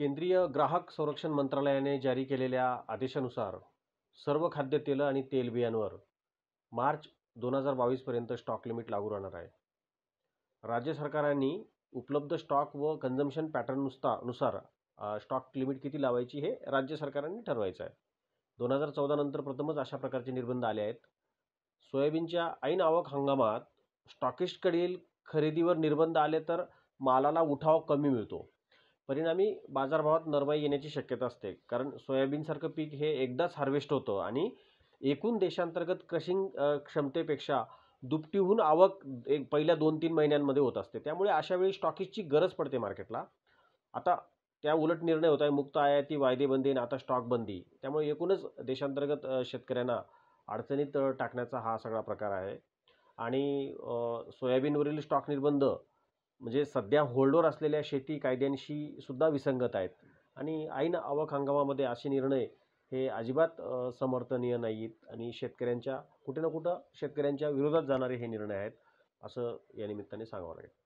केंद्रीय ग्राहक संरक्षण मंत्रालयाने जारी केलेल्या आदेशानुसार सर्व खाद्यतेलं आणि तेलबियांवर मार्च दोन हजार बावीसपर्यंत स्टॉक लिमिट लागू राहणार आहे राज्य सरकारांनी उपलब्ध स्टॉक व कन्झम्शन पॅटर्न नुसार स्टॉक लिमिट किती लावायची हे राज्य सरकारांनी ठरवायचं आहे दोन हजार चौदानंतर प्रथमच अशा प्रकारचे निर्बंध आले आहेत सोयाबीनच्या ऐन आवक हंगामात स्टॉकिस्टकडील खरेदीवर निर्बंध आले तर मालाला उठाव कमी मिळतो परिणामी बाजारभावात नरमाई येण्याची शक्यता असते कारण सोयाबीनसारखं पीक हे एकदाच हार्वेस्ट होतं आणि एकूण देशांतर्गत क्रशिंग क्षमतेपेक्षा दुपटीहून आवक एक पहिल्या दोन तीन महिन्यांमध्ये होत असते त्यामुळे अशा वेळी स्टॉकीजची गरज पडते मार्केटला आता त्या उलट निर्णय होत आहे मुक्त आयाती वायदेबंदी आणि आता स्टॉक बंदी त्यामुळे एकूणच देशांतर्गत शेतकऱ्यांना अडचणीत टाकण्याचा हा सगळा प्रकार आहे आणि सोयाबीनवरील स्टॉक निर्बंध म्हणजे सध्या होल्डवर असलेल्या शेती कायद्यांशी सुद्धा विसंगत आहेत आणि ऐन आवक हंगामामध्ये असे निर्णय हे अजिबात समर्थनीय नाहीत आणि शेतकऱ्यांच्या कुठे ना कुठं शेतकऱ्यांच्या विरोधात जाणारे हे निर्णय आहेत असं या निमित्ताने सांगावं लागेल